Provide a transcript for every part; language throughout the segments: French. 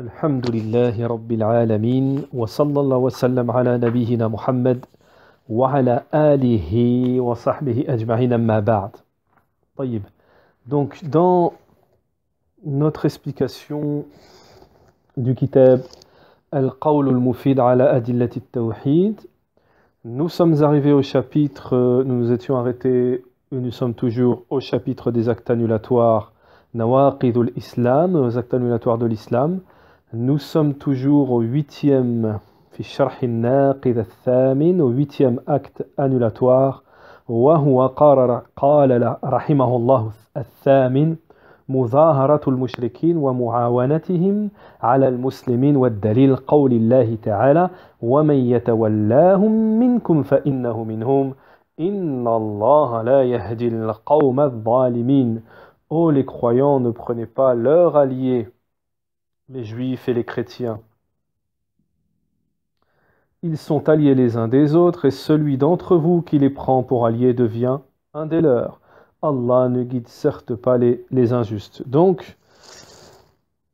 الحمد لله رب العالمين وصلى الله وسلم على نبينا محمد وعلى آله وصحبه أجمعين ما بعد طيب donc dans notre explication du kitab القول المفيد على أدلة التوحيد nous sommes arrivés au chapitre nous nous étions arrêtés nous sommes toujours au chapitre des actes annulatoires نواقض الإسلام aux actes annulatoires de l'islam Nous sommes toujours au huitième au huitième acte annulatoire مظاهرة المشركين ومعاونتهم على المسلمين والدليل قول الله تعالى ومن يتولاهم منكم فإنه منهم إن الله لا يهدي القوم الظالمين أو les croyants, ne prenez pas leur allié les Juifs et les chrétiens. Ils sont alliés les uns des autres, et celui d'entre vous qui les prend pour alliés devient un des leurs. Allah ne guide certes pas les, injustes. Donc,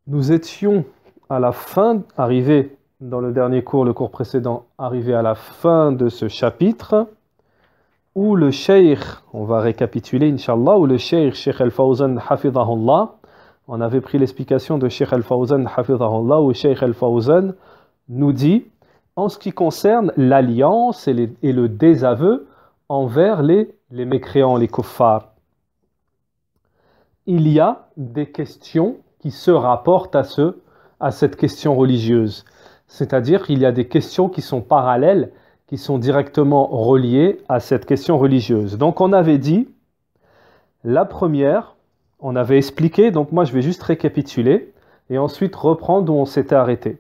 nous étions à la fin, arrivés dans le dernier cours, le cours précédent, arrivés à la fin de ce chapitre, où le cheikh, on va récapituler, inshallah, où le cheikh, Sheikh al-Fawzan, hafidahullah, on avait pris l'explication de Sheikh Al-Fawzan, où Sheikh Al-Fawzan nous dit en ce qui concerne l'alliance et, le désaveu envers les, les mécréants, les kuffars, il y a des questions qui se rapportent à, ce, à cette question religieuse. C'est-à-dire qu'il y a des questions qui sont parallèles, qui sont directement reliées à cette question religieuse. Donc on avait dit, la première, on avait expliqué, donc moi je vais juste récapituler et ensuite reprendre où on s'était arrêté.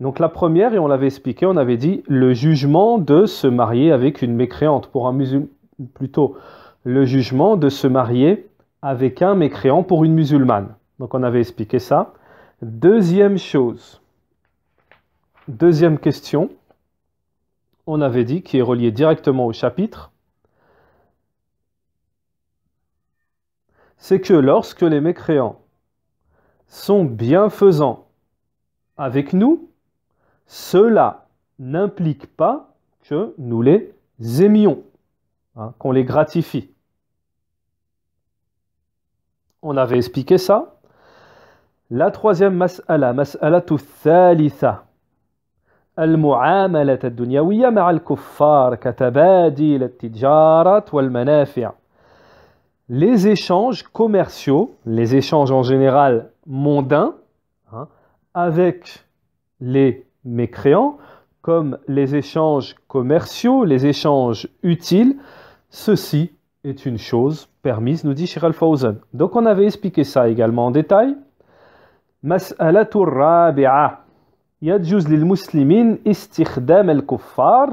Donc la première, et on l'avait expliqué, on avait dit le jugement de se marier avec une mécréante, pour un musulman, plutôt le jugement de se marier avec un mécréant pour une musulmane. Donc on avait expliqué ça. Deuxième chose, deuxième question, on avait dit, qui est reliée directement au chapitre, c'est que lorsque les mécréants sont bienfaisants avec nous, cela n'implique pas que nous les aimions, hein, qu'on les gratifie. On avait expliqué ça. La troisième mas'ala, mas'alatu thalitha. masse الدنيوية مع الكفار les échanges commerciaux, les échanges en général mondains, hein, avec les mécréants, comme les échanges commerciaux, les échanges utiles, ceci est une chose permise, nous dit sheral Fawzan. Donc on avait expliqué ça également en détail. مسألة الرابعة يجوز للمسلمين استخدام الكفار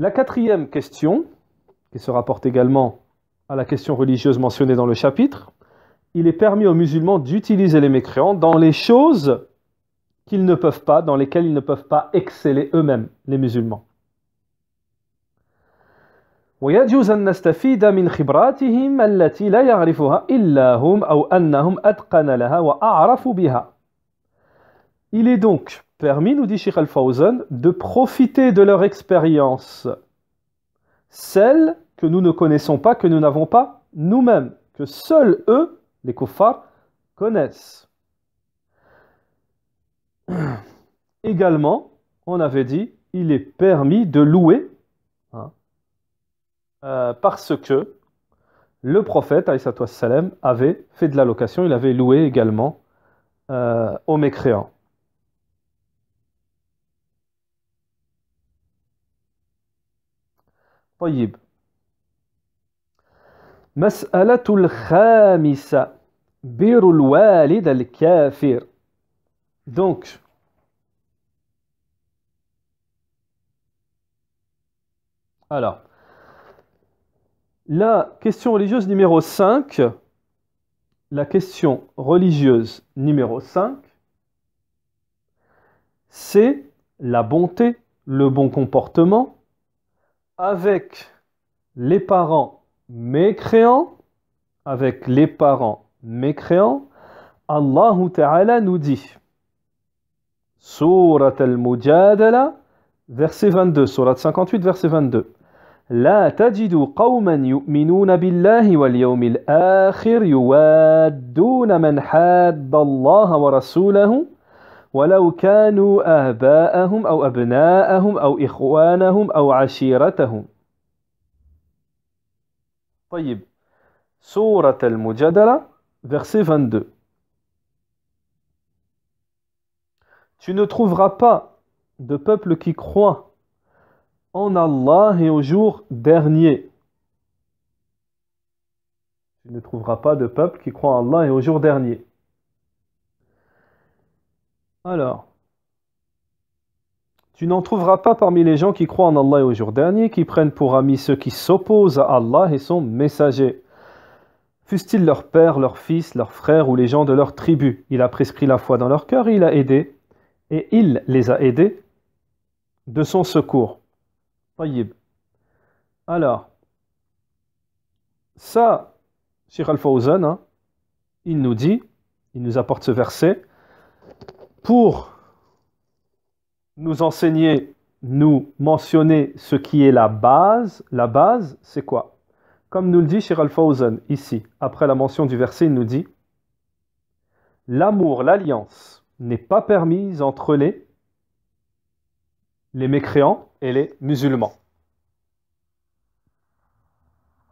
la quatrième question, qui se rapporte également à la question religieuse mentionnée dans le chapitre, il est permis aux musulmans d'utiliser les mécréants dans les choses qu'ils ne peuvent pas, dans lesquelles ils ne peuvent pas exceller eux-mêmes, les musulmans. Il est donc permis, nous dit Sheikh Al-Fawzan, de profiter de leur expérience, celle que nous ne connaissons pas, que nous n'avons pas nous-mêmes, que seuls eux, les kuffar, connaissent. Également, on avait dit, il est permis de louer, hein, euh, parce que le prophète, salem avait fait de la location, il avait loué également euh, aux mécréants. طيب مسألة الخامسة بير الوالد الكافر donc alors la question religieuse numéro 5 la question religieuse numéro 5 c'est la bonté, le bon comportement avec les parents mécréants, avec les parents mécréants, Allah Ta'ala nous dit Surat al-Mujadala, verset 22, Surat 58, verset 22. لا تجد قوما يؤمنون بالله واليوم akhir يوادون من حاد wa ورسوله ولو كانوا آباءهم أو أبناءهم أو إخوانهم أو عشيرتهم طيب سورة المجادلة verset 22 Tu ne trouveras pas de peuple qui croit en Allah et au jour dernier. Tu ne trouveras pas de peuple qui croit en Allah et au jour dernier. Alors, tu n'en trouveras pas parmi les gens qui croient en Allah au jour dernier, qui prennent pour amis ceux qui s'opposent à Allah et son messager. Fussent-ils leur père, leur fils, leur frère, ou les gens de leur tribu, il a prescrit la foi dans leur cœur et il a aidé, et il les a aidés de son secours. Tayyib. Alors, ça, Sheikh Al-Fawzan, hein, il nous dit, il nous apporte ce verset, pour nous enseigner, nous mentionner ce qui est la base, la base, c'est quoi Comme nous le dit Shir ici, après la mention du verset, il nous dit L'amour, l'alliance n'est pas permise entre les, les mécréants et les musulmans.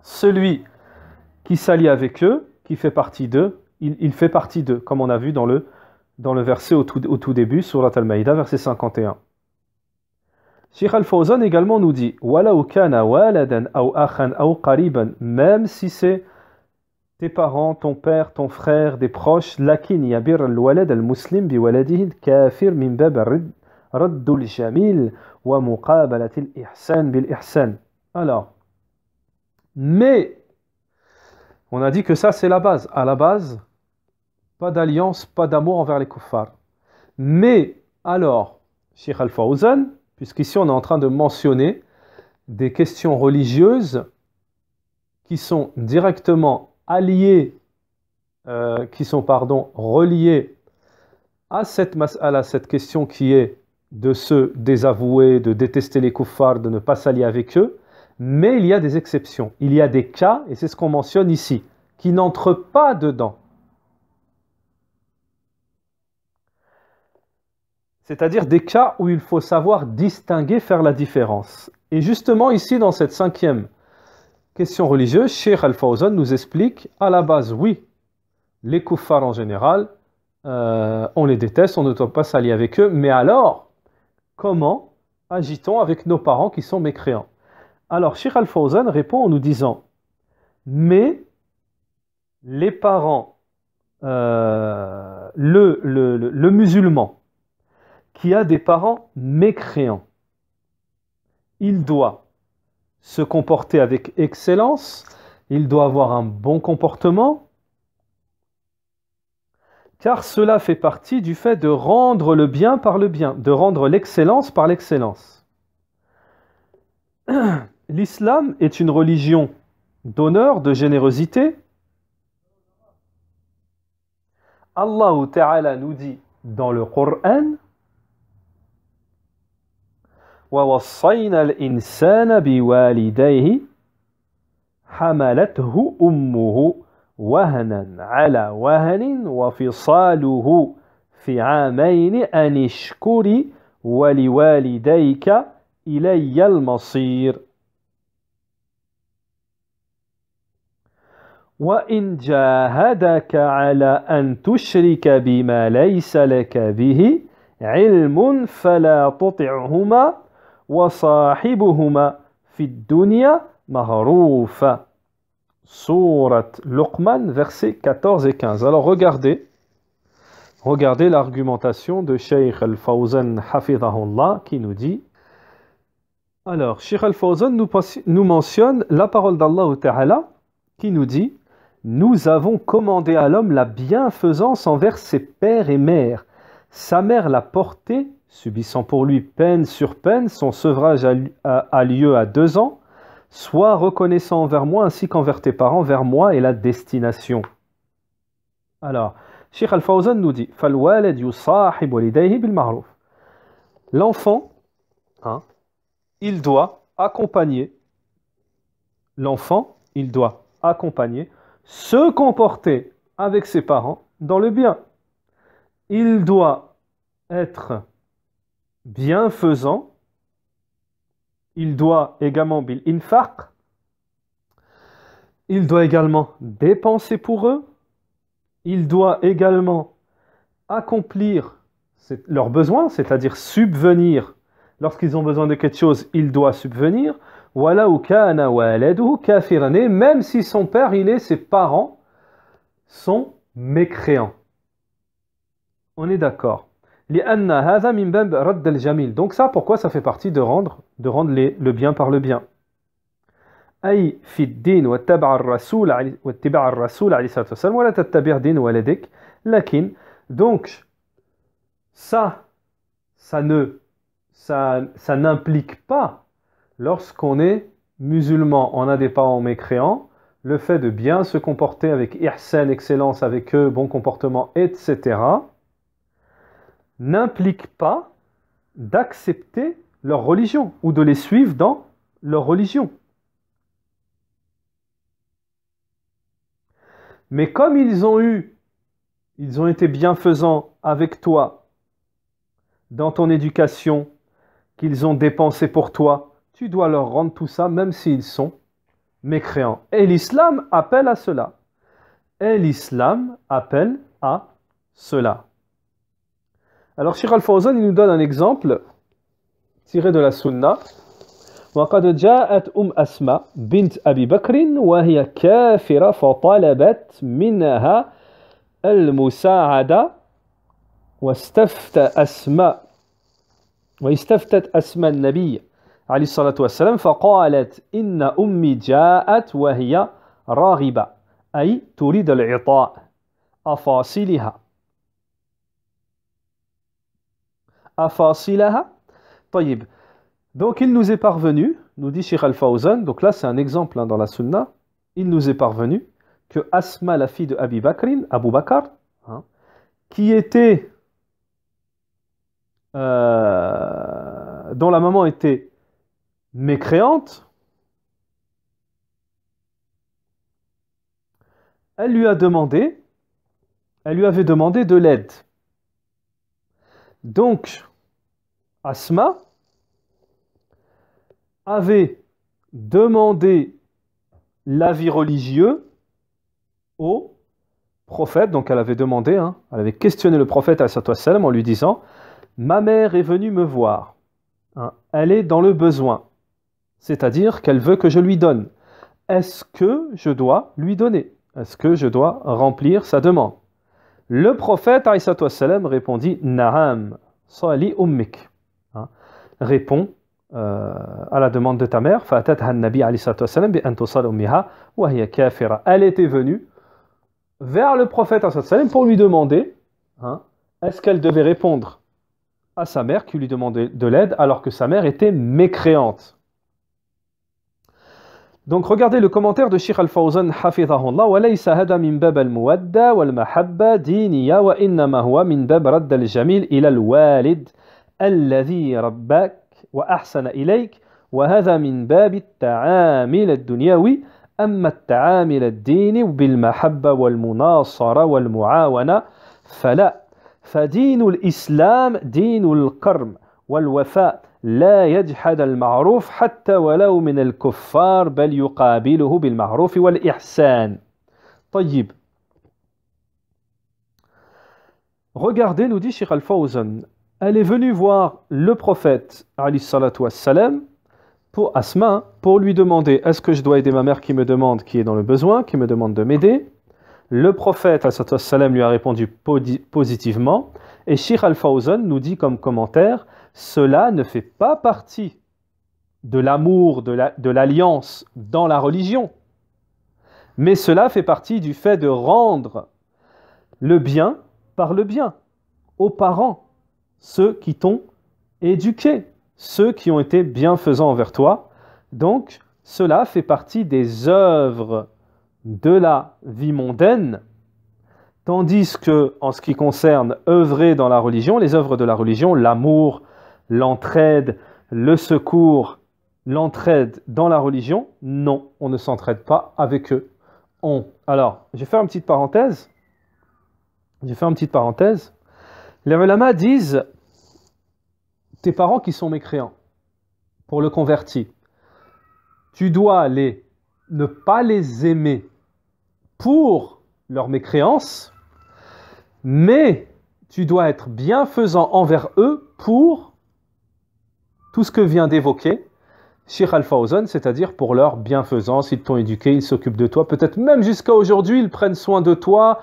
Celui qui s'allie avec eux, qui fait partie d'eux, il, fait partie d'eux, comme on a vu dans le dans le verset au tout, au tout début, Surat Al-Maïda, verset 51. Sheikh Al-Fawzan également nous dit Même si c'est tes parents, ton père, ton frère, des proches, lakin yabir al-walad al-muslim bi waladihi kafir min bab radd al-jamil wa muqabalat al-ihsan bil ihsan. Alors, mais on a dit que ça c'est la base. À la base, pas d'alliance, pas d'amour envers les kuffars. Mais alors, Sheikh Al-Fawzan, puisqu'ici on est en train de mentionner des questions religieuses qui sont directement alliées, euh, qui sont, pardon, reliées à cette, à cette question qui est de se désavouer, de détester les kuffars, de ne pas s'allier avec eux, mais il y a des exceptions. Il y a des cas, et c'est ce qu'on mentionne ici, qui n'entrent pas dedans. C'est-à-dire des cas où il faut savoir distinguer, faire la différence. Et justement, ici, dans cette cinquième question religieuse, Sheikh Al-Fawzan nous explique, à la base, oui, les koufars en général, euh, on les déteste, on ne doit pas s'allier avec eux, mais alors, comment agit-on avec nos parents qui sont mécréants Alors, Sheikh Al-Fawzan répond en nous disant, mais les parents, euh, le musulman, qui a des parents mécréants. Il doit se comporter avec excellence, il doit avoir un bon comportement, car cela fait partie du fait de rendre le bien par le bien, de rendre l'excellence par l'excellence. L'islam est une religion d'honneur, de générosité. Allah Ta'ala nous dit dans le Coran ووصينا الإنسان بوالديه حملته أمه وهنا على وهن وفصاله في عامين أن اشكري ولوالديك إلي المصير وإن جاهدك على أن تشرك بما ليس لك به علم فلا تطعهما وصاحبهما في الدنيا معروفا Surat Luqman, versets 14 et 15. Alors regardez, regardez l'argumentation de Sheikh Al-Fawzan Hafidahullah qui nous dit Alors, Sheikh Al-Fawzan nous, nous, mentionne la parole d'Allah Ta'ala qui nous dit Nous avons commandé à l'homme la bienfaisance envers ses pères et mères, sa mère l'a porté subissant pour lui peine sur peine, son sevrage a, lieu à deux ans, soit reconnaissant envers moi ainsi qu'envers tes parents, vers moi et la destination. Alors, Sheikh Al-Fawzan nous dit L'enfant, hein, il doit accompagner, l'enfant, il doit accompagner, se comporter avec ses parents dans le bien. Il doit être bienfaisant. Il doit également bil infaq. Il doit également dépenser pour eux. Il doit également accomplir leurs besoins, c'est-à-dire subvenir. Lorsqu'ils ont besoin de quelque chose, il doit subvenir. Voilà ou kana kafiran. même si son père, il est, ses parents sont mécréants. On est d'accord. Donc ça, pourquoi ça fait partie de rendre, de rendre les, le bien par le bien donc ça ça ne ça, ça n'implique pas lorsqu'on est musulman on a des parents mécréants le fait de bien se comporter avec ihsan excellence avec eux bon comportement etc n'implique pas d'accepter leur religion ou de les suivre dans leur religion. Mais comme ils ont eu, ils ont été bienfaisants avec toi dans ton éducation, qu'ils ont dépensé pour toi, tu dois leur rendre tout ça même s'ils sont mécréants. Et l'islam appelle à cela. Et l'islam appelle à cela. Alors Shir al-Fawzan il nous donne un exemple tiré de la Sunna. Wa qad ja'at um Asma bint Abi Bakr wa hiya kafira fa talabat minha al-musa'ada wa istafta Asma wa istaftat Asma an-Nabiy alayhi wa sallam fa qalat inna ummi ja'at wa hiya raghiba tu turid al-i'ta' afasilha donc il nous est parvenu nous dit Sheikh Al-Fawzan donc là c'est un exemple hein, dans la sunna il nous est parvenu que Asma la fille de Abi Bakrin Abu Bakr hein, qui était euh, dont la maman était mécréante elle lui a demandé elle lui avait demandé de l'aide donc, Asma avait demandé l'avis religieux au prophète, donc elle avait demandé, hein, elle avait questionné le prophète en lui disant Ma mère est venue me voir, hein, elle est dans le besoin, c'est-à-dire qu'elle veut que je lui donne. Est-ce que je dois lui donner Est-ce que je dois remplir sa demande Le prophète répondit Naam, sali ummik répond euh, à la demande de ta mère. Fatatha Nabi kafira. Elle était venue vers le prophète pour lui demander hein, est-ce qu'elle devait répondre à sa mère qui lui demandait de l'aide alors que sa mère était mécréante. Donc regardez le commentaire de Sheikh Al-Fawzan hafizahullah wa laysa hada min bab al muadda wal mahabba diniya wa inna ma huwa min bab radd al-jamil ila al-walid الذي رباك وأحسن إليك وهذا من باب التعامل الدنيوي أما التعامل الديني بالمحبة والمناصرة والمعاونة فلا فدين الإسلام دين القرم والوفاء لا يجحد المعروف حتى ولو من الكفار بل يقابله بالمعروف والإحسان طيب Regardez, nous dit Sheikh Al-Fawzan, elle est venue voir le prophète pour Asma, pour lui demander est-ce que je dois aider ma mère qui me demande, qui est dans le besoin, qui me demande de m'aider Le prophète wassalam, lui a répondu positivement. Et Sheikh al-Fawzan nous dit comme commentaire cela ne fait pas partie de l'amour, de l'alliance dans la religion. Mais cela fait partie du fait de rendre le bien par le bien aux parents ceux qui t'ont éduqué, ceux qui ont été bienfaisants envers toi. Donc, cela fait partie des œuvres de la vie mondaine, tandis que, en ce qui concerne œuvrer dans la religion, les œuvres de la religion, l'amour, l'entraide, le secours, l'entraide dans la religion, non, on ne s'entraide pas avec eux. On. Alors, je vais une petite parenthèse. Je vais une petite parenthèse. Les ulama disent tes parents qui sont mécréants pour le converti, tu dois les, ne pas les aimer pour leur mécréance, mais tu dois être bienfaisant envers eux pour tout ce que vient d'évoquer Sheikh al cest c'est-à-dire pour leur bienfaisance. Ils t'ont éduqué, ils s'occupent de toi. Peut-être même jusqu'à aujourd'hui, ils prennent soin de toi,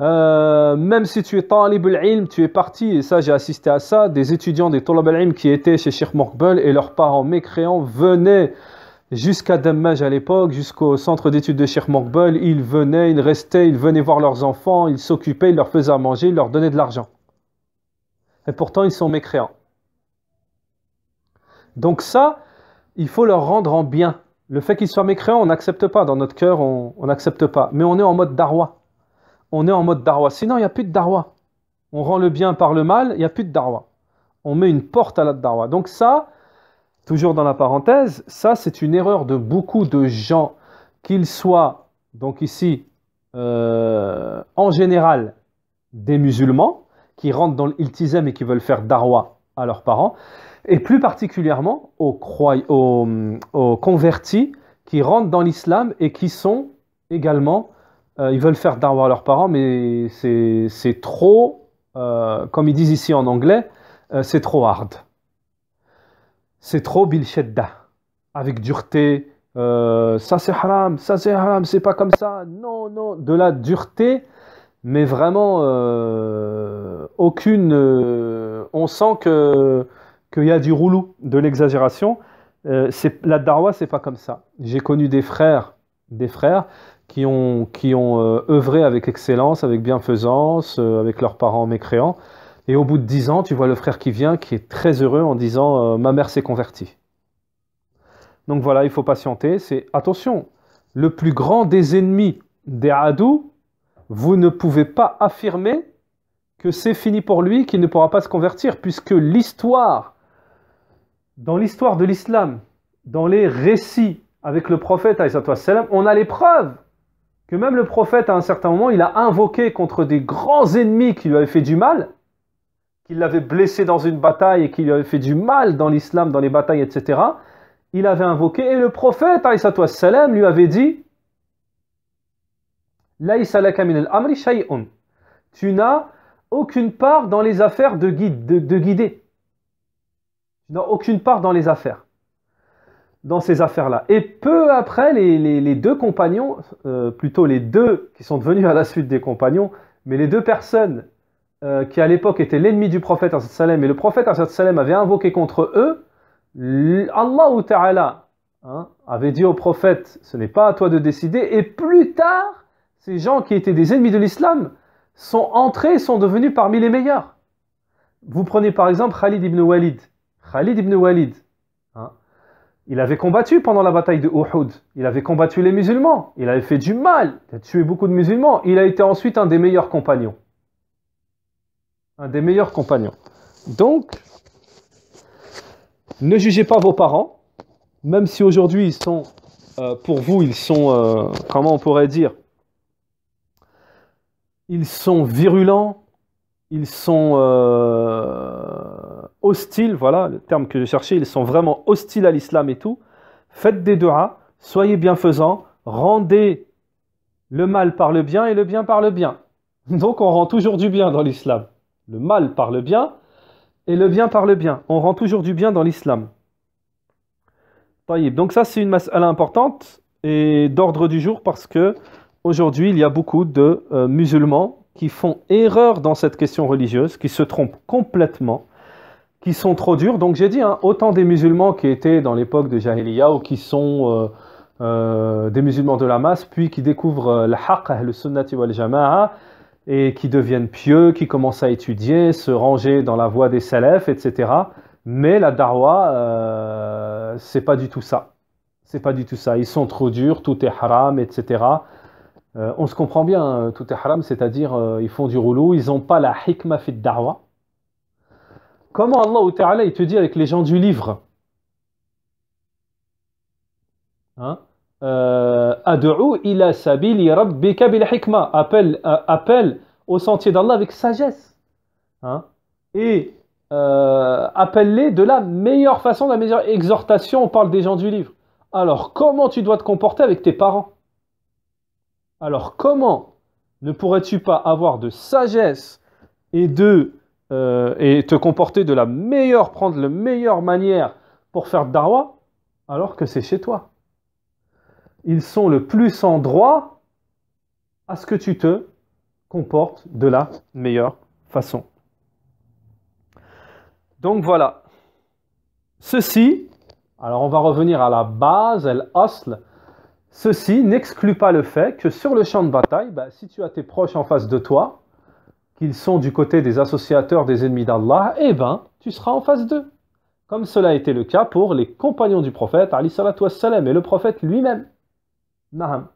euh, même si tu es talib al tu es parti, et ça j'ai assisté à ça, des étudiants des talib al-ilm qui étaient chez Sheikh Mokbel et leurs parents mécréants venaient jusqu'à Dammaj à l'époque, jusqu'au centre d'études de Sheikh Mokbel ils venaient, ils restaient, ils venaient voir leurs enfants, ils s'occupaient, ils leur faisaient à manger, ils leur donnaient de l'argent. Et pourtant ils sont mécréants. Donc ça, il faut leur rendre en bien. Le fait qu'ils soient mécréants, on n'accepte pas dans notre cœur, on n'accepte pas. Mais on est en mode darwa on est en mode darwa. Sinon, il n'y a plus de darwa. On rend le bien par le mal, il n'y a plus de darwa. On met une porte à la darwa. Donc ça, toujours dans la parenthèse, ça c'est une erreur de beaucoup de gens, qu'ils soient, donc ici, euh, en général, des musulmans, qui rentrent dans l'iltizem et qui veulent faire darwa à leurs parents, et plus particulièrement aux, aux convertis qui rentrent dans l'islam et qui sont également euh, ils veulent faire darwa à leurs parents, mais c'est trop, euh, comme ils disent ici en anglais, euh, c'est trop hard. C'est trop bilshadda, avec dureté. ça c'est haram, ça c'est haram, c'est pas comme ça. Non, non, de la dureté, mais vraiment aucune. on sent que qu'il y a du roulou, de l'exagération. la darwa, c'est pas comme ça. J'ai connu des frères, des frères qui ont, qui ont euh, œuvré avec excellence, avec bienfaisance, euh, avec leurs parents mécréants. Et au bout de dix ans, tu vois le frère qui vient, qui est très heureux en disant euh, Ma mère s'est convertie ». Donc voilà, il faut patienter. C'est Attention, le plus grand des ennemis des Hadou, vous ne pouvez pas affirmer que c'est fini pour lui, qu'il ne pourra pas se convertir, puisque l'histoire, dans l'histoire de l'islam, dans les récits avec le prophète, on a les preuves que même le prophète, à un certain moment, il a invoqué contre des grands ennemis qui lui avaient fait du mal, qui l'avaient blessé dans une bataille et qui lui avaient fait du mal dans l'islam, dans les batailles, etc. Il avait invoqué, et le prophète, salam, lui avait dit Tu n'as aucune part dans les affaires de, de guider. Tu n'as aucune part dans les affaires dans ces affaires-là. Et peu après, les, deux compagnons, euh, plutôt les deux qui sont devenus à la suite des compagnons, mais les deux personnes euh, qui à l'époque étaient l'ennemi du prophète salem et le prophète salem avait invoqué contre eux, Allah Ta'ala hein, avait dit au prophète, ce n'est pas à toi de décider, et plus tard, ces gens qui étaient des ennemis de l'islam sont entrés, et sont devenus parmi les meilleurs. Vous prenez par exemple Khalid ibn Walid. Khalid ibn Walid, il avait combattu pendant la bataille de Uhud. Il avait combattu les musulmans. Il avait fait du mal. Il a tué beaucoup de musulmans. Il a été ensuite un des meilleurs compagnons. Un des meilleurs compagnons. Donc, ne jugez pas vos parents, même si aujourd'hui ils sont, euh, pour vous, ils sont, euh, comment on pourrait dire, ils sont virulents, ils sont euh, hostiles, voilà le terme que je cherchais, ils sont vraiment hostiles à l'islam et tout, faites des doigts, soyez bienfaisants, rendez le mal par le bien et le bien par le bien. Donc on rend toujours du bien dans l'islam. Le mal par le bien et le bien par le bien. On rend toujours du bien dans l'islam. Donc ça c'est une masse importante et d'ordre du jour parce que aujourd'hui il y a beaucoup de euh, musulmans qui font erreur dans cette question religieuse, qui se trompent complètement qui sont trop durs. Donc j'ai dit, hein, autant des musulmans qui étaient dans l'époque de Jahiliya ou qui sont euh, euh, des musulmans de la masse, puis qui découvrent euh, le haqq, le sunnati wal jama'a, et qui deviennent pieux, qui commencent à étudier, se ranger dans la voie des salafs, etc. Mais la darwa, c'est pas du tout ça. C'est pas du tout ça. Ils sont trop durs, tout est haram, etc. on se comprend bien, hein, tout est haram, c'est-à-dire ils font du rouleau, ils n'ont pas la hikma fit darwa Comment Allah Ta'ala il te dit avec les gens du livre Appelle, au sentier d'Allah avec sagesse. Hein et euh, appelle-les de la meilleure façon, de la meilleure exhortation. On parle des gens du livre. Alors, comment tu dois te comporter avec tes parents Alors, comment ne pourrais-tu pas avoir de sagesse et de euh, et te comporter de la meilleure, prendre la meilleure manière pour faire darwa, alors que c'est chez toi. Ils sont le plus en droit à ce que tu te comportes de la meilleure façon. Donc voilà. Ceci, alors on va revenir à la base, elle osle Ceci n'exclut pas le fait que sur le champ de bataille, bah, si tu as tes proches en face de toi, qu'ils sont du côté des associateurs des ennemis d'Allah, et eh ben, tu seras en face d'eux. Comme cela a été le cas pour les compagnons du prophète, Ali et le prophète lui-même. Naham.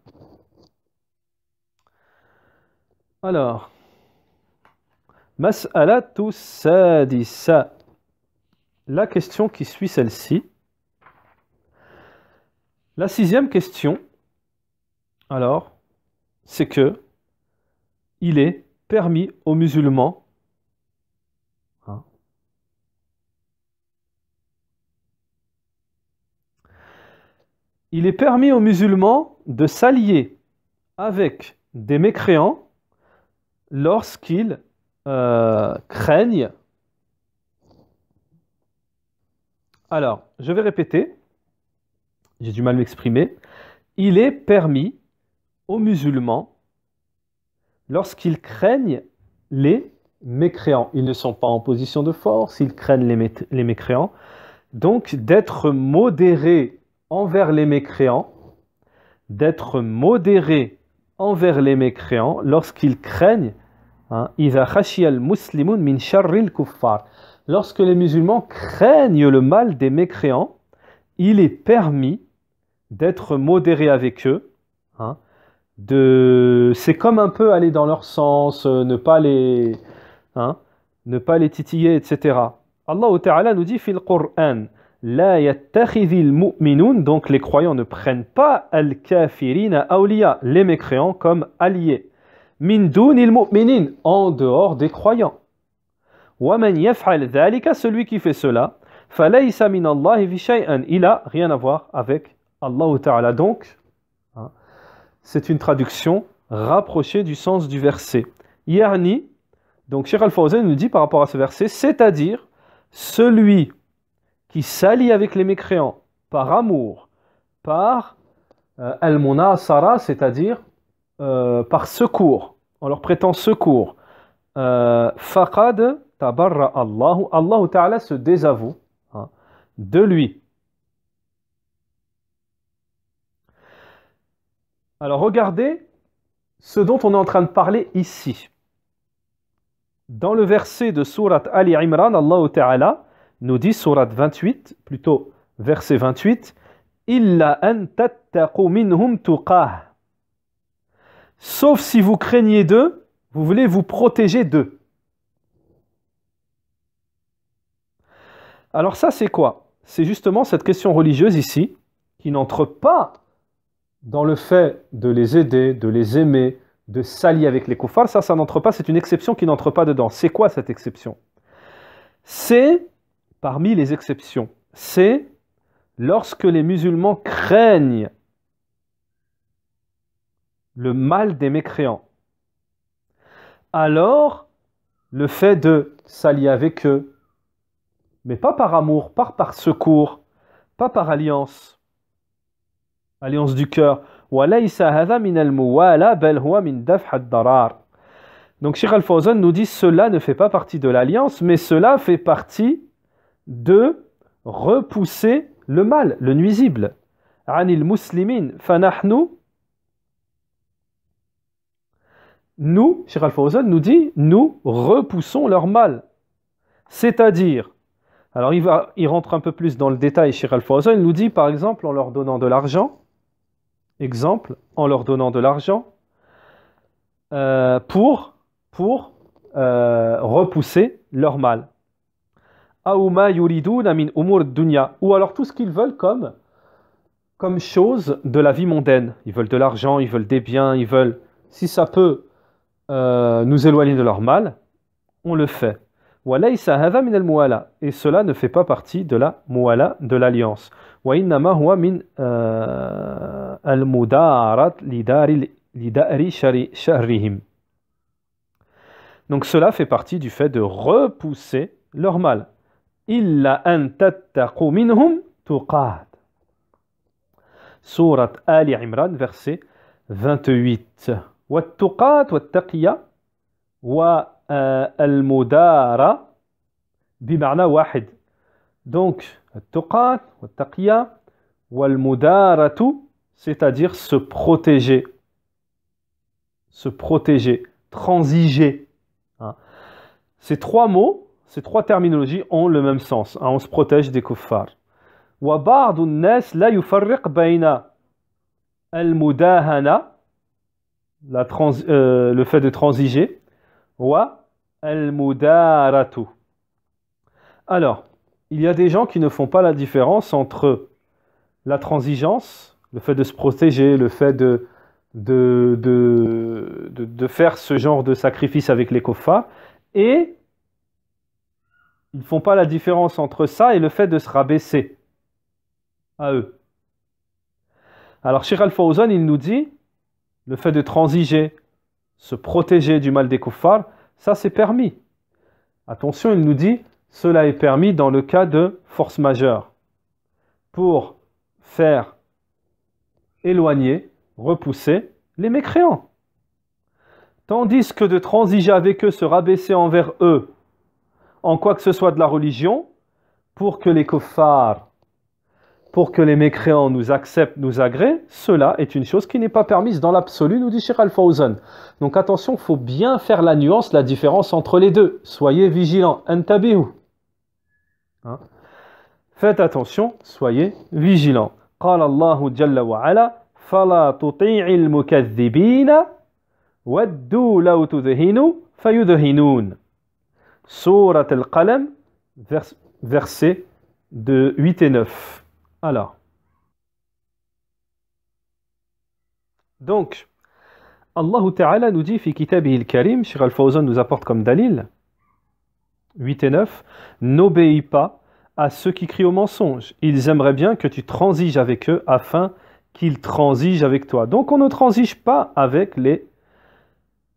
Alors, Mas'alatu Sadisa. La question qui suit celle-ci. La sixième question, alors, c'est que il est permis aux musulmans hein. il est permis aux musulmans de s'allier avec des mécréants lorsqu'ils euh, craignent. Alors, je vais répéter, j'ai du mal à m'exprimer. Il est permis aux musulmans lorsqu'ils craignent les mécréants. Ils ne sont pas en position de force, ils craignent les, mécréants. Donc d'être modéré envers les mécréants, d'être modéré envers les mécréants lorsqu'ils craignent hein, Lorsque les musulmans craignent le mal des mécréants, il est permis d'être modéré avec eux. Hein, de c'est comme un peu aller dans leur sens, euh, ne pas les hein, ne pas les titiller, etc. Allah Ta'ala nous dit fil Qur'an La yattakhidhil mu'minun, donc les croyants ne prennent pas al-kafirina awliya, les mécréants comme alliés. Min dunil mu'minin, en dehors des croyants. Wa man yaf'al dhalika, celui qui fait cela, falaysa min Allah shay'an, il a rien à voir avec Allah Ta'ala. Donc, c'est une traduction rapprochée du sens du verset. Yarni, donc Sheikh Al-Fawzan nous dit par rapport à ce verset, c'est-à-dire celui qui s'allie avec les mécréants par amour, par euh, al-munasara, c'est-à-dire euh, par secours, en leur prêtant secours. Euh, faqad tabarra Allah, Allah Ta'ala se désavoue hein, de lui. Alors regardez ce dont on est en train de parler ici. Dans le verset de Surat Ali Imran, Allah Ta'ala nous dit, Surat 28, plutôt verset 28, Illa an minhum Sauf si vous craignez d'eux, vous voulez vous protéger d'eux. Alors ça c'est quoi C'est justement cette question religieuse ici qui n'entre pas dans le fait de les aider, de les aimer, de s'allier avec les koufars, ça, ça n'entre pas, c'est une exception qui n'entre pas dedans. C'est quoi cette exception C'est, parmi les exceptions, c'est lorsque les musulmans craignent le mal des mécréants. Alors, le fait de s'allier avec eux, mais pas par amour, pas par secours, pas par alliance, alliance du cœur. Donc Shir Al-Fawzan nous dit cela ne fait pas partie de l'alliance, mais cela fait partie de repousser le mal, le nuisible. Anil muslimin nous, Shiral Al-Fawzan nous dit nous repoussons leur mal. C'est-à-dire alors il, va, il rentre un peu plus dans le détail Shiral al nous dit par exemple en leur donnant de l'argent exemple, en leur donnant de l'argent euh, pour, pour euh, repousser leur mal. Ou alors tout ce qu'ils veulent comme, comme chose de la vie mondaine. Ils veulent de l'argent, ils veulent des biens, ils veulent. Si ça peut euh, nous éloigner de leur mal, on le fait. Et cela ne fait pas partie de la muala, de l'alliance. وإنما هو من آه، المدارة لدار, لدار شرهم Donc cela fait partie du fait de repousser leur mal. إلا أن تتقوا منهم تقاد. سورة آل عمران verset 28. والتقات والتقية والمدارة آه، بمعنى واحد. Donc, cest c'est-à-dire se protéger. Se protéger, transiger. Hein. Ces trois mots, ces trois terminologies ont le même sens. Hein, on se protège des kuffars. Wa الناس لا يفرق بين la trans, euh, le fait de transiger wa al alors il y a des gens qui ne font pas la différence entre la transigeance, le fait de se protéger, le fait de, de, faire ce genre de sacrifice avec les kofa, et ils ne font pas la différence entre ça et le fait de se rabaisser à eux. Alors, Cheikh al il nous dit le fait de transiger, se protéger du mal des kofars, ça c'est permis. Attention, il nous dit cela est permis dans le cas de force majeure pour faire éloigner, repousser les mécréants. Tandis que de transiger avec eux, se rabaisser envers eux, en quoi que ce soit de la religion, pour que les kofars, pour que les mécréants nous acceptent, nous agréent, cela est une chose qui n'est pas permise dans l'absolu, nous dit Sheikh al Donc attention, il faut bien faire la nuance, la différence entre les deux. Soyez vigilants. Antabihu. Hein. Faites attention, soyez vigilants. قال الله جل وعلا فلا تطيع المكذبين ودوا لو تذهنوا فيذهنون سورة القلم vers, versets de 8 et 9 Allah donc Allah Ta'ala nous dit fi il al-karim Shir al-Fawzan nous apporte comme dalil 8 et 9, n'obéis pas à ceux qui crient au mensonge. Ils aimeraient bien que tu transiges avec eux afin qu'ils transigent avec toi. Donc on ne transige pas avec les,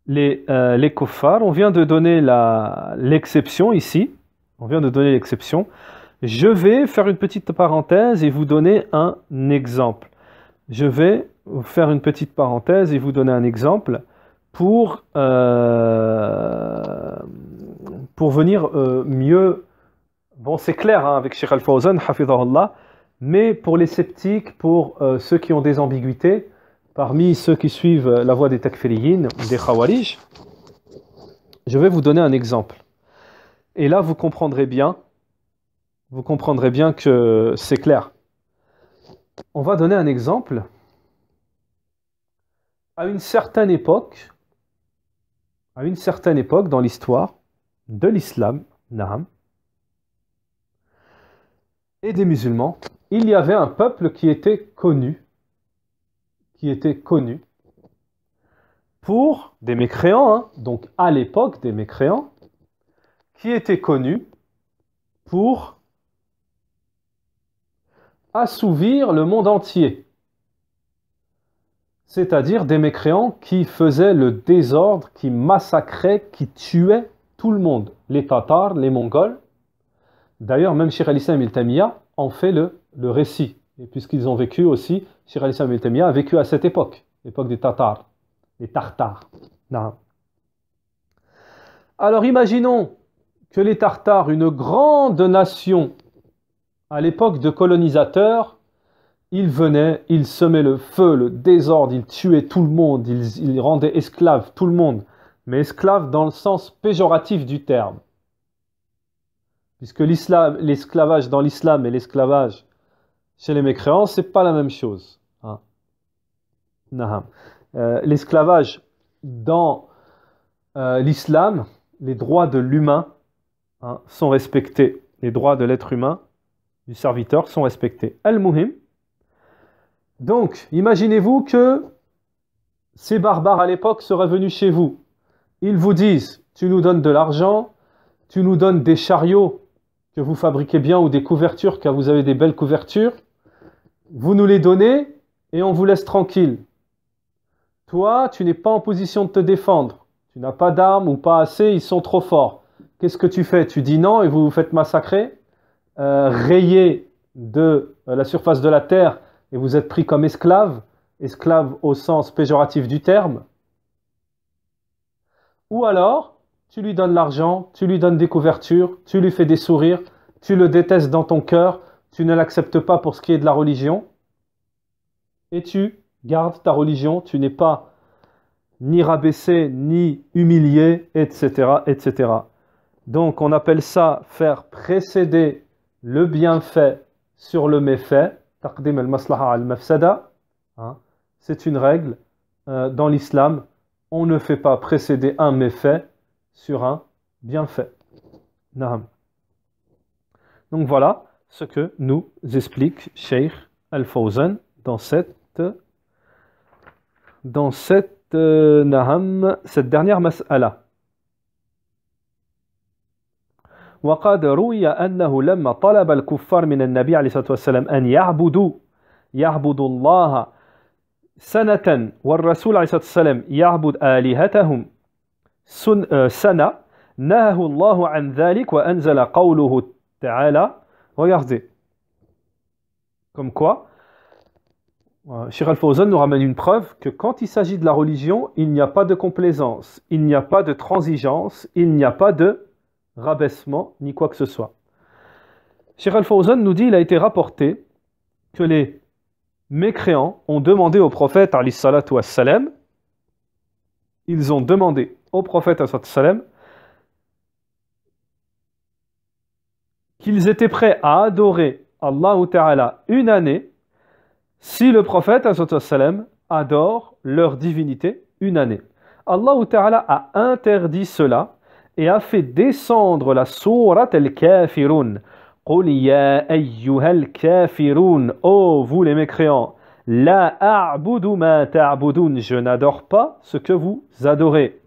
les, euh, les On vient de donner l'exception ici. On vient de donner l'exception. Je vais faire une petite parenthèse et vous donner un exemple. Je vais faire une petite parenthèse et vous donner un exemple pour... Euh, pour venir euh, mieux. Bon, c'est clair hein, avec Sheikh Al-Fawzan, mais pour les sceptiques, pour euh, ceux qui ont des ambiguïtés, parmi ceux qui suivent euh, la voie des takfiriyin, des khawarij, je vais vous donner un exemple. Et là, vous comprendrez bien, vous comprendrez bien que c'est clair. On va donner un exemple. À une certaine époque, à une certaine époque dans l'histoire, de l'islam, Naam, et des musulmans, il y avait un peuple qui était connu, qui était connu pour des mécréants, hein. donc à l'époque des mécréants, qui était connus pour assouvir le monde entier, c'est-à-dire des mécréants qui faisaient le désordre, qui massacraient, qui tuaient tout le monde, les Tatars, les Mongols. D'ailleurs, même Shir al-Islam Tamia en fait le, récit récit, puisqu'ils ont vécu aussi, Shir al-Islam a vécu à cette époque, l'époque des Tatars, les Tartares. Alors imaginons que les Tartares, une grande nation, à l'époque de colonisateurs, ils venaient, ils semaient le feu, le désordre, ils tuaient tout le monde, ils rendaient esclaves tout le monde mais esclave dans le sens péjoratif du terme. Puisque l'esclavage dans l'islam et l'esclavage chez les mécréants, ce n'est pas la même chose. Hein. Euh, l'esclavage dans euh, l'islam, les droits de l'humain hein, sont respectés. Les droits de l'être humain, du serviteur, sont respectés. Al-Muhim. Donc, imaginez-vous que ces barbares à l'époque seraient venus chez vous ils vous disent, tu nous donnes de l'argent, tu nous donnes des chariots que vous fabriquez bien ou des couvertures, car vous avez des belles couvertures, vous nous les donnez et on vous laisse tranquille. Toi, tu n'es pas en position de te défendre. Tu n'as pas d'armes ou pas assez, ils sont trop forts. Qu'est-ce que tu fais Tu dis non et vous vous faites massacrer, euh, de euh, la surface de la terre et vous êtes pris comme esclave, esclave au sens péjoratif du terme. Ou alors, tu lui donnes l'argent, tu lui donnes des couvertures, tu lui fais des sourires, tu le détestes dans ton cœur, tu ne l'acceptes pas pour ce qui est de la religion, et tu gardes ta religion, tu n'es pas ni rabaissé, ni humilié, etc., etc. Donc on appelle ça faire précéder le bienfait sur le méfait, taqdim al-maslaha al-mafsada, hein. c'est une règle euh, dans l'islam, on ne fait pas précéder un méfait sur un bienfait. Naam. Donc voilà ce que nous explique Sheikh Al-Fawzan dans cette dans cette euh, naham, cette dernière mas'ala. وقد روي أنه لما طلب الكفار من النبي عليه الصلاة والسلام أن يعبدوا يعبدوا الله Sanatan والرسول salam Regardez. Comme quoi, euh, Cheikh Al-Fawzan nous ramène une preuve que quand il s'agit de la religion, il n'y a pas de complaisance, il n'y a pas de transigence il n'y a pas de rabaissement, ni quoi que ce soit. Cheikh Al-Fawzan nous dit il a été rapporté que les créants ont demandé au prophète ils ont demandé au prophète qu'ils étaient prêts à adorer Allah Ta'ala une année si le prophète adore leur divinité une année. Allah Ta'ala a interdit cela et a fait descendre la sourate al-Kafirun, قل يا الكافرون Oh, vous les mécréants La a'budu ma ta'budun Je n'adore pas ce que vous adorez.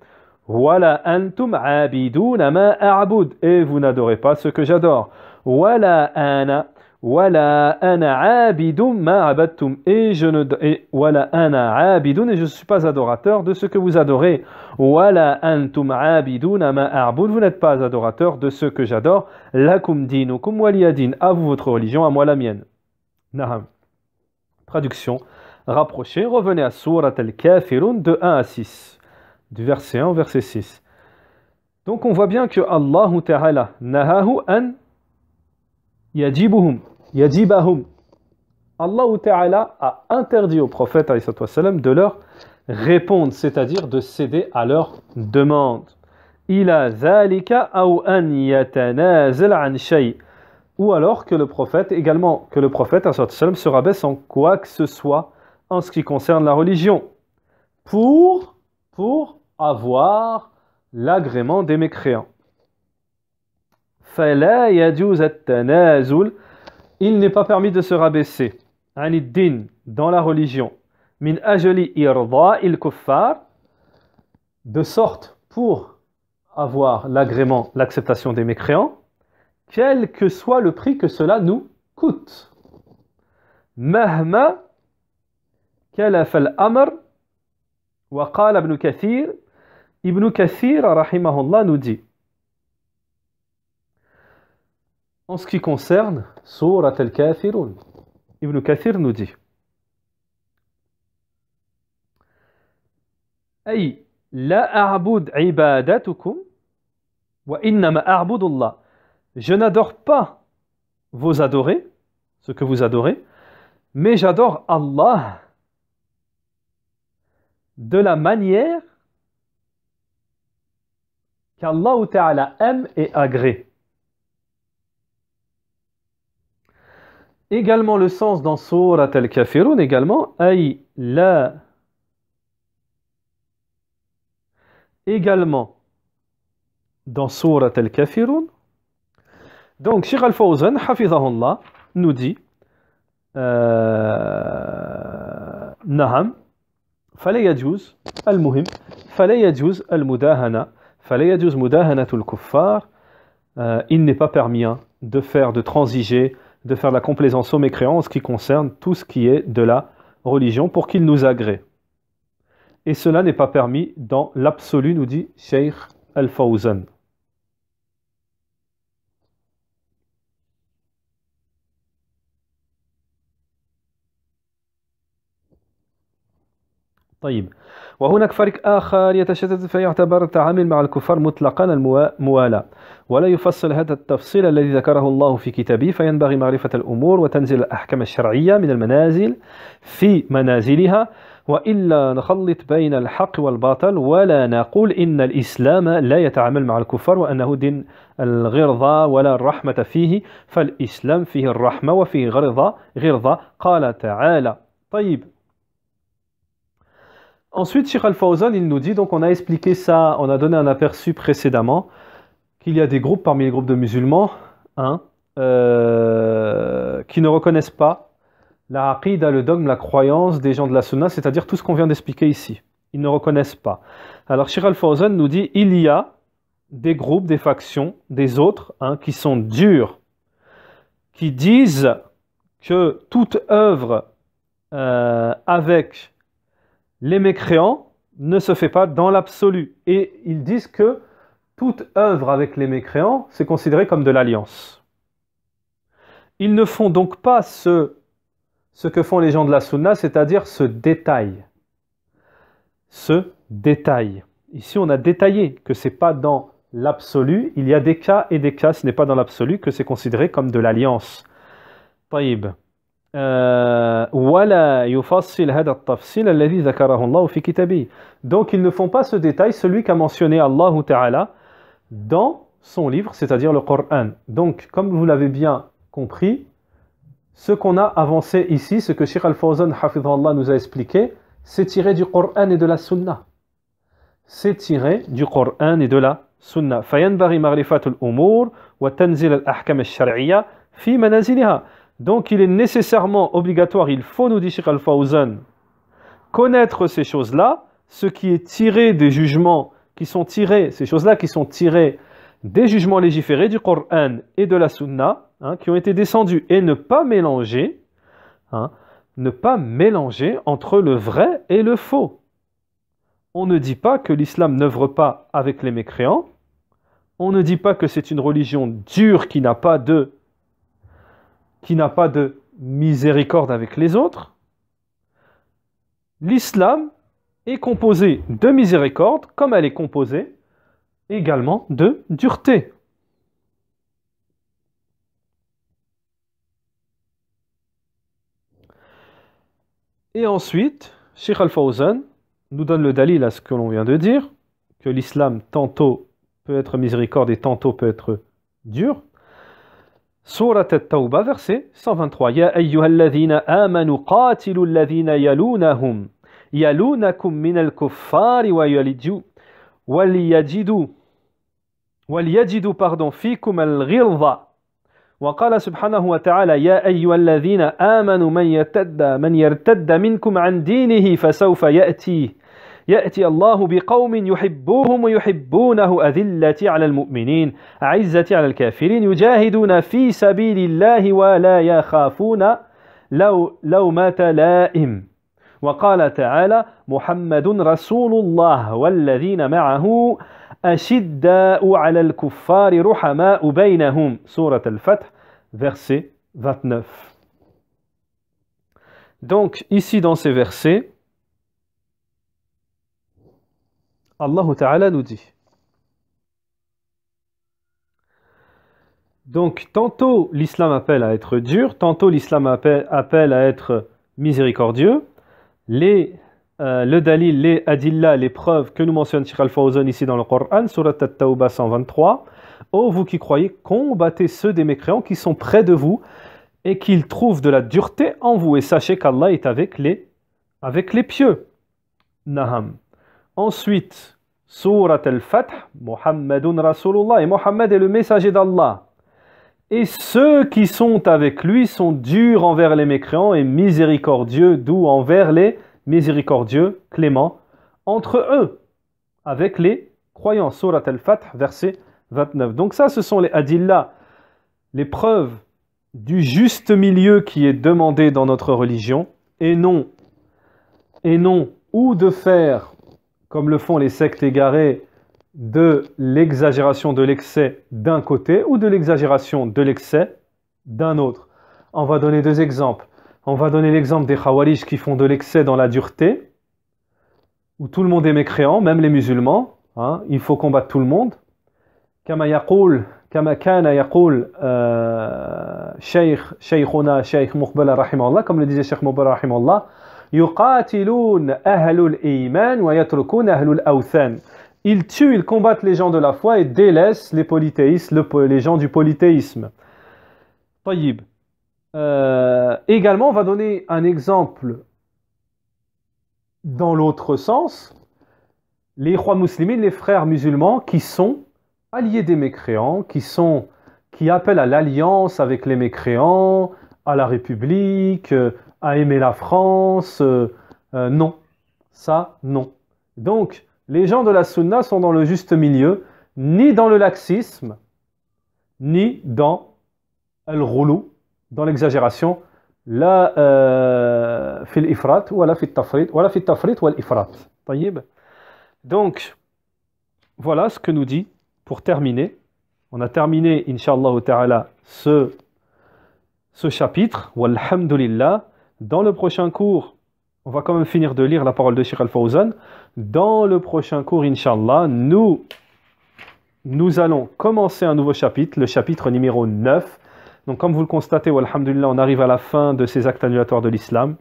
Wala antum la ma a'bud Et vous n'adorez pas ce que j'adore. ولا ana voilà ana ma et je ne et ana et je suis pas adorateur de ce que vous adorez. Wala antum ma vous n'êtes pas adorateur de ce que j'adore. Lakum dinukum waliyadin à vous votre religion à moi la mienne. Naham. Traduction rapprochez revenez à sourate al-Kafirun de 1 à 6 du verset 1 au verset 6. Donc on voit bien que Allah Ta'ala nahahu an Yajibuhum, Yajibahum. Allah Ta'ala a interdit au prophète de leur répondre, c'est-à-dire de céder à leur demande. a zalika ou an yatanazal an shay. Ou alors que le prophète, également, que le prophète se rabaisse en quoi que ce soit en ce qui concerne la religion. Pour, pour avoir l'agrément des mécréants. Il n'est pas permis de se rabaisser. Dans la religion. Min ajali il kuffar. De sorte, pour avoir l'agrément, l'acceptation des mécréants, quel que soit le prix que cela nous coûte. Mahma fal amr wa ابن abnu Kathir ibn Kathir, rahimahullah, nous dit En ce qui concerne Surat al-Kafirun, Ibn Kathir nous dit Je n'adore pas vos adorés, ce que vous adorez, mais j'adore Allah de la manière qu'Allah aime et agrée. Également le sens dans Surat al-Kafirun également, Aï la. Également dans Surat al-Kafirun. Donc, Shir al-Fawzan, Hafizahullah, nous dit euh, Naham, فلا يجوز المهم فلا يجوز المداهنة فلا يجوز مداهنة الكفار il n'est pas permis hein, de faire de transiger de faire la complaisance aux mécréants en ce qui concerne tout ce qui est de la religion pour qu'ils nous agréent. Et cela n'est pas permis dans l'absolu, nous dit Sheikh Al-Fawzan. وهناك فريق آخر يتشتت فيعتبر التعامل مع الكفار مطلقا الموالاة ولا يفصل هذا التفصيل الذي ذكره الله في كتابه فينبغي معرفة الأمور وتنزل الأحكام الشرعية من المنازل في منازلها وإلا نخلط بين الحق والباطل ولا نقول إن الإسلام لا يتعامل مع الكفار وأنه دين الغرضة ولا الرحمة فيه فالإسلام فيه الرحمة وفيه غرضة غرضة قال تعالى طيب Ensuite, Sheikh Al-Fawzan, il nous dit, donc on a expliqué ça, on a donné un aperçu précédemment, qu'il y a des groupes parmi les groupes de musulmans hein, euh, qui ne reconnaissent pas la aqida, le dogme, la croyance des gens de la sunna, c'est-à-dire tout ce qu'on vient d'expliquer ici. Ils ne reconnaissent pas. Alors Sheikh Al-Fawzan nous dit, il y a des groupes, des factions, des autres, hein, qui sont durs, qui disent que toute œuvre euh, avec les mécréants ne se fait pas dans l'absolu. Et ils disent que toute œuvre avec les mécréants, c'est considéré comme de l'alliance. Ils ne font donc pas ce, que font les gens de la sunna, c'est-à-dire ce détail. Ce détail. Ici, on a détaillé que ce n'est pas dans l'absolu. Il y a des cas et des cas, ce n'est pas dans l'absolu que c'est considéré comme de l'alliance. Taïb. Euh, Donc ils ne font pas ce détail, celui qu'a mentionné Allah Ta'ala dans son livre, c'est-à-dire le Coran. Donc, comme vous l'avez bien compris, ce qu'on a avancé ici, ce que Sheikh Al-Fawzan nous a expliqué, c'est tiré du Coran et de la Sunna. C'est tiré du Coran et de la Sunna. Donc il est nécessairement obligatoire, il faut nous dit Sheikh Al-Fawzan, connaître ces choses-là, ce qui est tiré des jugements qui sont tirés, ces choses-là qui sont tirées des jugements légiférés du Coran et de la Sunna, hein, qui ont été descendus, et ne pas mélanger, hein, ne pas mélanger entre le vrai et le faux. On ne dit pas que l'islam n'œuvre pas avec les mécréants, on ne dit pas que c'est une religion dure qui n'a pas de qui n'a pas de miséricorde avec les autres, l'islam est composé de miséricorde comme elle est composée également de dureté. Et ensuite, Sheikh Al-Fawzan nous donne le dalil à ce que l'on vient de dire, que l'islam tantôt peut être miséricorde et tantôt peut être dur. سورة التوبة verset 123 يا أيها الذين آمنوا قاتلوا الذين يلونهم يلونكم من الكفار ويلجوا وليجدوا وليجدوا pardon فيكم الغلظة وقال سبحانه وتعالى يا أيها الذين آمنوا من يرتد من يرتد منكم عن دينه فسوف يأتيه يأتي الله بقوم يحبوهم ويحبونه أذلة على المؤمنين عزة على الكافرين يجاهدون في سبيل الله ولا يخافون لو لو مات لائم وقال تعالى محمد رسول الله والذين معه أشداء على الكفار رحماء بينهم سورة الفتح verset 29 Donc ici dans ces versets Allah Ta'ala nous dit. Donc, tantôt l'islam appelle à être dur, tantôt l'islam appelle à être miséricordieux. Les, euh, le dalil, les adillah, les preuves que nous mentionne Shikh Al-Fawzan ici dans le Coran, Surat At-Tawbah 123. Ô oh, vous qui croyez, combattez ceux des mécréants qui sont près de vous et qu'ils trouvent de la dureté en vous. Et sachez qu'Allah est avec les, avec les pieux. Naham. Ensuite, Surat al-Fath, Muhammadun Rasulullah, et Mohammed est le messager d'Allah. Et ceux qui sont avec lui sont durs envers les mécréants et miséricordieux, d'où envers les miséricordieux, cléments, entre eux, avec les croyants. Surat al-Fath, verset 29. Donc ça, ce sont les adillas, les preuves du juste milieu qui est demandé dans notre religion, et non, et non, ou de faire comme le font les sectes égarées, de l'exagération de l'excès d'un côté ou de l'exagération de l'excès d'un autre. On va donner deux exemples. On va donner l'exemple des Khawarij qui font de l'excès dans la dureté, où tout le monde est mécréant, même les musulmans. Hein, il faut combattre tout le monde. Euh, comme le disait Cheikh ils tuent, ils combattent les gens de la foi et délaissent les polythéistes, les gens du polythéisme. Euh, également, on va donner un exemple dans l'autre sens. Les rois musulmans, les frères musulmans qui sont alliés des mécréants, qui, sont, qui appellent à l'alliance avec les mécréants, à la République, euh, aimer la France. Euh, euh, non, ça, non. Donc, les gens de la sunna sont dans le juste milieu, ni dans le laxisme, ni dans le roulou, dans l'exagération, la euh, fil ifrat, ou la fil tafrit, ou la fil tafrit, ou ifrat. Donc, voilà ce que nous dit, pour terminer, on a terminé, inshallah ta'ala, ce, ce chapitre, walhamdulillah, dans le prochain cours, on va quand même finir de lire la parole de Sheikh Al-Fawzan. Dans le prochain cours, Inch'Allah, nous, nous allons commencer un nouveau chapitre, le chapitre numéro 9. Donc, comme vous le constatez, on arrive à la fin de ces actes annulatoires de l'islam.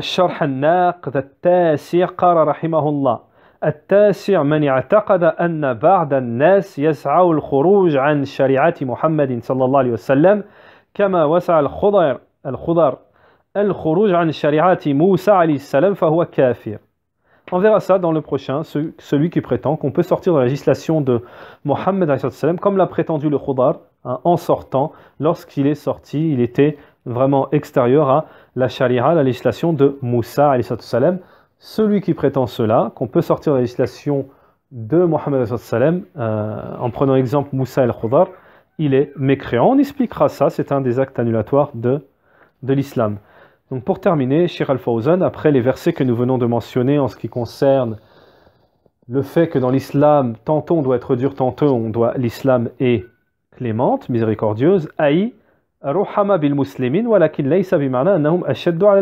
شرح الناقد التاسع قال رحمه الله التاسع من اعتقد أن بعض الناس يسعى الخروج عن شريعة محمد صلى الله عليه وسلم كما وسع الخضر al-khudar, al On verra ça dans le prochain, celui qui prétend qu'on peut sortir de la législation de Mohammed comme l'a prétendu le Khudar, hein, en sortant, lorsqu'il est sorti, il était vraiment extérieur à la sharia, la législation de Moussa Celui qui prétend cela, qu'on peut sortir de la législation de Mohammed euh, en prenant exemple Moussa el-Khudar, il est mécréant. On expliquera ça, c'est un des actes annulatoires de de l'islam. Donc pour terminer, Shir al-Fawzan, après les versets que nous venons de mentionner en ce qui concerne le fait que dans l'islam, tantôt on doit être dur, tantôt on doit l'islam est clémente, miséricordieuse, aïe, bil muslimin, al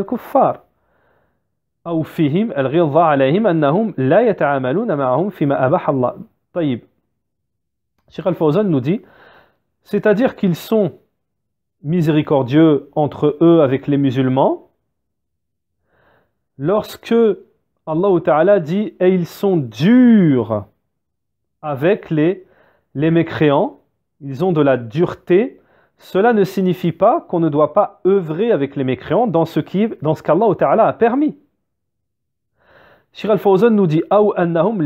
kuffar. Al-Fawzan nous dit, c'est-à-dire qu'ils sont miséricordieux entre eux avec les musulmans. Lorsque Allah Ta'ala dit et ils sont durs avec les, les mécréants, ils ont de la dureté, cela ne signifie pas qu'on ne doit pas œuvrer avec les mécréants dans ce qu'Allah Ta'ala a permis. Shir al-Fawzan nous dit annahum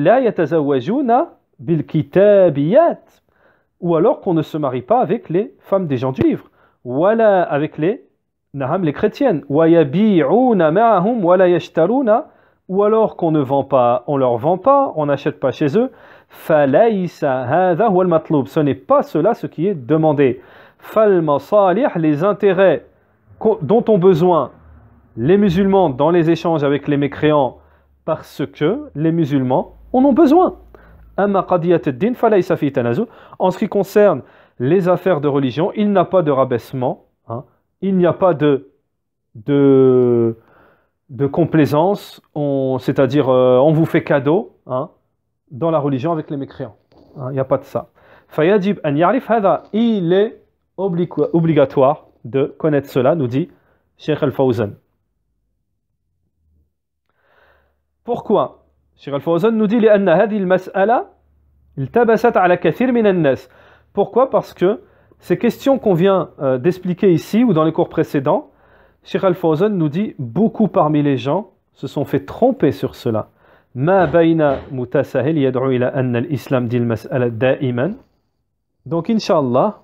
ou alors qu'on ne se marie pas avec les femmes des gens du livre wala avec les naham les chrétiennes, ou alors qu'on ne vend pas, on leur vend pas, on n'achète pas chez eux. Ce n'est pas cela ce qui est demandé. Les intérêts dont ont besoin les musulmans dans les échanges avec les mécréants, parce que les musulmans en ont besoin. En ce qui concerne les affaires de religion, il n'y a pas de rabaissement, hein. il n'y a pas de, de, de complaisance, c'est-à-dire euh, on vous fait cadeau hein, dans la religion avec les mécréants. Hein, il n'y a pas de ça. Fayadib an yarif hada, il est obligatoire de connaître cela, nous dit Sheikh Al-Fawzan. Pourquoi Sheikh Al-Fawzan nous dit il il tabasat ala kathir min من nas pourquoi Parce que ces questions qu'on vient euh, d'expliquer ici ou dans les cours précédents, Sheikh Al-Fawzan nous dit beaucoup parmi les gens se sont fait tromper sur cela. Ma mutasahil yad'u Donc Inch'Allah,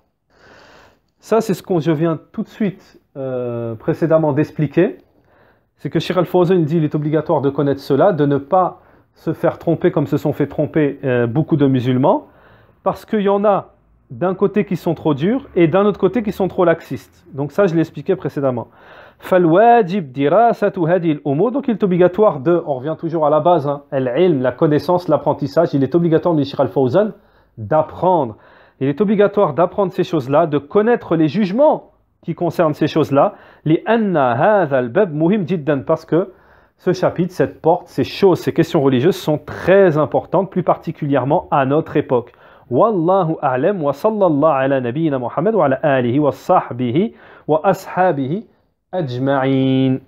ça c'est ce que je viens tout de suite euh, précédemment d'expliquer. C'est que Sheikh Al-Fawzan dit il est obligatoire de connaître cela, de ne pas se faire tromper comme se sont fait tromper euh, beaucoup de musulmans parce qu'il y en a d'un côté qui sont trop durs et d'un autre côté qui sont trop laxistes. Donc ça, je l'expliquais précédemment. Donc il est obligatoire de, on revient toujours à la base, hein, la connaissance, l'apprentissage, il est obligatoire de al Fawzan d'apprendre. Il est obligatoire d'apprendre ces choses-là, de connaître les jugements qui concernent ces choses-là. Parce que ce chapitre, cette porte, ces choses, ces questions religieuses sont très importantes, plus particulièrement à notre époque. والله أعلم وصلى الله على نبينا محمد وعلى آله وصحبه وأصحابه أجمعين